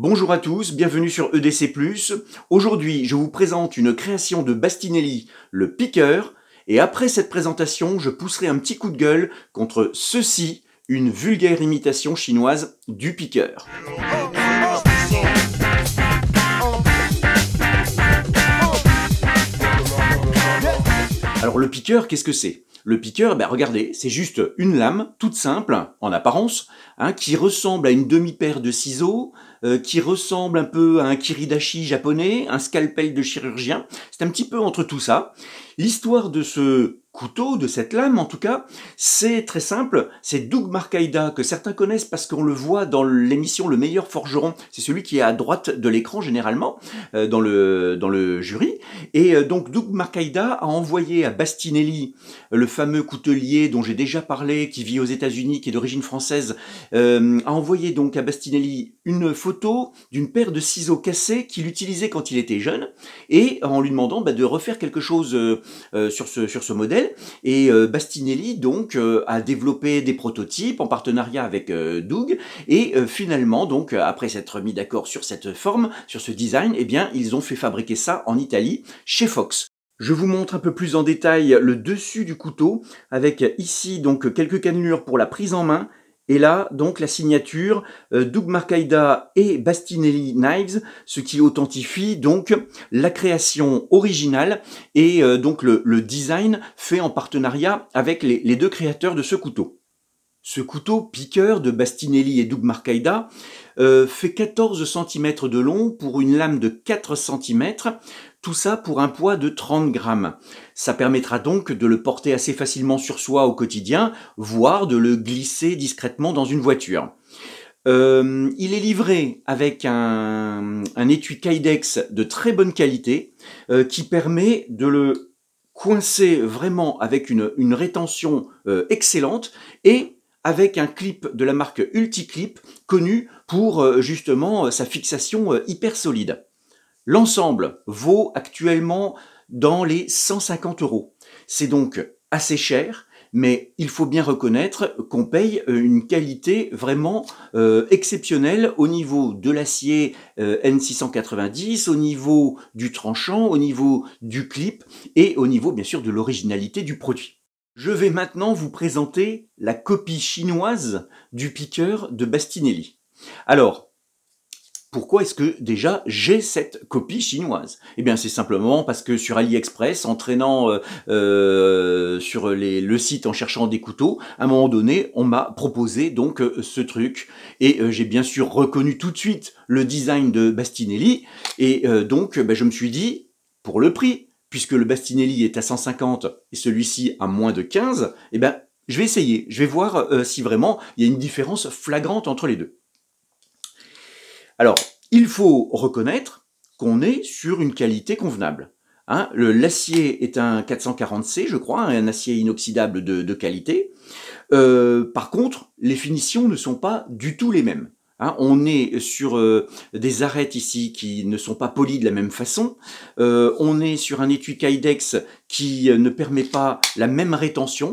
Bonjour à tous, bienvenue sur EDC+. Aujourd'hui, je vous présente une création de Bastinelli, le piqueur, et après cette présentation, je pousserai un petit coup de gueule contre ceci, une vulgaire imitation chinoise du piqueur. Alors le piqueur, qu'est-ce que c'est le piqueur, ben, regardez, c'est juste une lame, toute simple, en apparence, hein, qui ressemble à une demi-paire de ciseaux, euh, qui ressemble un peu à un kiridashi japonais, un scalpel de chirurgien. C'est un petit peu entre tout ça. L'histoire de ce couteau, de cette lame en tout cas, c'est très simple, c'est Doug Marcaida que certains connaissent parce qu'on le voit dans l'émission Le meilleur forgeron, c'est celui qui est à droite de l'écran généralement euh, dans, le, dans le jury et euh, donc Doug Marcaida a envoyé à Bastinelli, le fameux coutelier dont j'ai déjà parlé qui vit aux États-Unis qui est d'origine française, euh, a envoyé donc à Bastinelli une photo d'une paire de ciseaux cassés qu'il utilisait quand il était jeune et en lui demandant bah, de refaire quelque chose sur ce sur ce modèle et euh, Bastinelli, donc, euh, a développé des prototypes en partenariat avec euh, Doug. Et finalement, donc, après s'être mis d'accord sur cette forme, sur ce design, eh bien, ils ont fait fabriquer ça en Italie, chez Fox. Je vous montre un peu plus en détail le dessus du couteau avec ici donc quelques cannelures pour la prise en main et là, donc, la signature euh, Doug Marcaida et Bastinelli Knives, ce qui authentifie donc la création originale et euh, donc le, design fait en partenariat avec les, deux créateurs de ce couteau. Ce couteau piqueur de Bastinelli et Doug Marcaida euh, fait 14 cm de long pour une lame de 4 cm tout ça pour un poids de 30 grammes. Ça permettra donc de le porter assez facilement sur soi au quotidien, voire de le glisser discrètement dans une voiture. Euh, il est livré avec un, étui Kydex de très bonne qualité euh, qui permet de le coincer vraiment avec une, rétention euh, excellente et avec un clip de la marque Ulticlip connu pour justement sa fixation hyper solide. L'ensemble vaut actuellement dans les 150 euros. C'est donc assez cher, mais il faut bien reconnaître qu'on paye euh, une qualité vraiment euh, exceptionnelle au niveau de l'acier euh, N690, au niveau du tranchant, au niveau du clip et au niveau bien sûr de l'originalité du produit. Je vais maintenant vous présenter la copie chinoise du piqueur de Bastinelli. Alors, pourquoi est-ce que déjà j'ai cette copie chinoise Eh bien c'est simplement parce que sur AliExpress, en traînant euh, euh, sur le site en cherchant des couteaux, à un moment donné, on m'a proposé donc euh, ce truc. Et j'ai bien sûr reconnu tout de suite le design de Bastinelli. Et donc ben, je me suis dit, pour le prix, puisque le Bastinelli est à 150 et celui-ci à moins de 15, eh bien, je vais essayer, je vais voir si vraiment il y a une différence flagrante entre les deux. Alors, il faut reconnaître qu'on est sur une qualité convenable. Hein. L'acier est un 440C, je crois, hein, un acier inoxydable de, qualité. Euh, par contre, les finitions ne sont pas du tout les mêmes. Hein. on est sur euh, des arêtes ici qui ne sont pas polies de la même façon. Euh, on est sur un étui Kydex qui ne permet pas la même rétention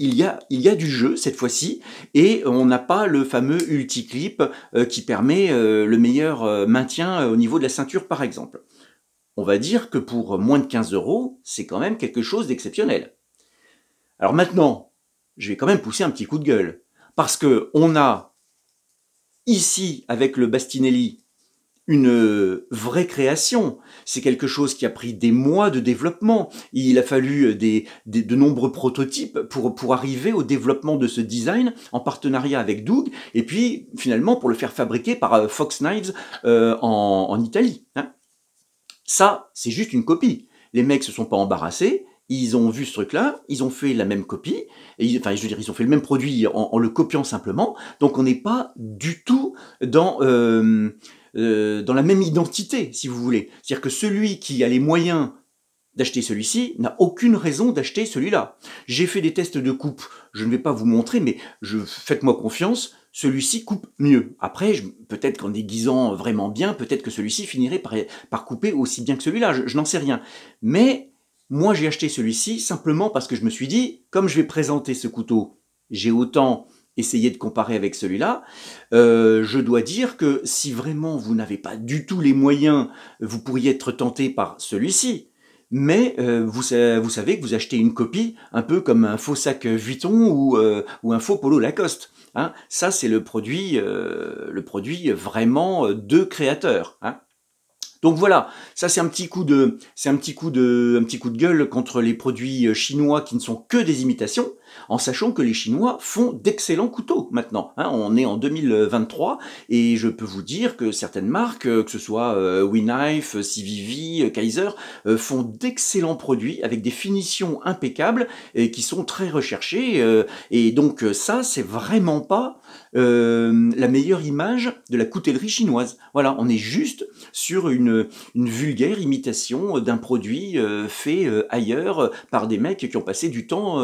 il y a, du jeu cette fois-ci, et on n'a pas le fameux ulti-clip euh, qui permet euh, le meilleur euh, maintien au niveau de la ceinture par exemple. On va dire que pour moins de 15 euros, c'est quand même quelque chose d'exceptionnel. Alors maintenant, je vais quand même pousser un petit coup de gueule, parce que on a ici avec le Bastinelli une vraie création. C'est quelque chose qui a pris des mois de développement. Il a fallu euh, des, de nombreux prototypes pour, pour arriver au développement de ce design en partenariat avec Doug, et puis finalement pour le faire fabriquer par euh, Fox Knives euh, en, en, Italie. Hein. Ça, c'est juste une copie. Les mecs se sont pas embarrassés, ils ont vu ce truc-là, ils ont fait la même copie, et ils, enfin je veux dire, ils ont fait le même produit en, le copiant simplement, donc on n'est pas du tout dans... Euh, dans la même identité, si vous voulez. C'est-à-dire que celui qui a les moyens d'acheter celui-ci n'a aucune raison d'acheter celui-là. J'ai fait des tests de coupe, je ne vais pas vous montrer, mais je, faites-moi confiance, celui-ci coupe mieux. Après, peut-être qu'en déguisant vraiment bien, peut-être que celui-ci finirait par, couper aussi bien que celui-là, je n'en sais rien. Mais moi, j'ai acheté celui-ci simplement parce que je me suis dit, comme je vais présenter ce couteau, j'ai autant essayer de comparer avec celui-là, euh, je dois dire que si vraiment vous n'avez pas du tout les moyens, vous pourriez être tenté par celui-ci. Mais euh, vous, savez que vous achetez une copie, un peu comme un faux sac Vuitton ou, euh, un faux polo Lacoste. Hein. Ça, c'est le produit, le produit vraiment de créateur. Hein. Donc voilà, ça c'est un petit coup de, c'est un petit coup un petit coup de gueule contre les produits chinois qui ne sont que des imitations en sachant que les Chinois font d'excellents couteaux maintenant. Hein. on est en 2023 et je peux vous dire que certaines marques, euh, que ce soit euh, Knife, euh, CVV, euh, Kaiser, font d'excellents produits avec des finitions impeccables et qui sont très recherchées. et donc ça, c'est vraiment pas la meilleure image de la coutellerie chinoise. Voilà, on est juste sur une, une vulgaire imitation d'un produit fait ailleurs par des mecs qui ont passé du temps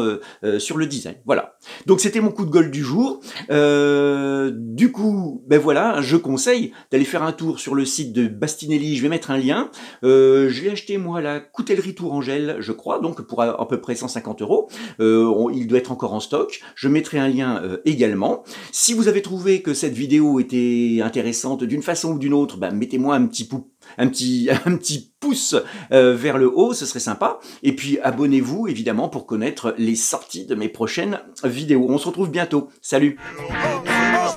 sur le design. Voilà. Donc c'était mon coup de gueule du jour. Euh, du coup, ben voilà, je conseille d'aller faire un tour sur le site de Bastinelli. Je vais mettre un lien. Euh, je l'ai acheté moi la coutellerie Tourangelle, je crois, donc pour à, peu près 150 euros. Euh, il doit être encore en stock. Je mettrai un lien également. Si vous avez trouvé que cette vidéo était intéressante d'une façon ou d'une autre, ben, mettez-moi un petit pou... un petit, un petit euh, vers le haut, ce serait sympa. Et puis abonnez-vous évidemment pour connaître les sorties de mes prochaines vidéos. On se retrouve bientôt. Salut oh, oh, oh.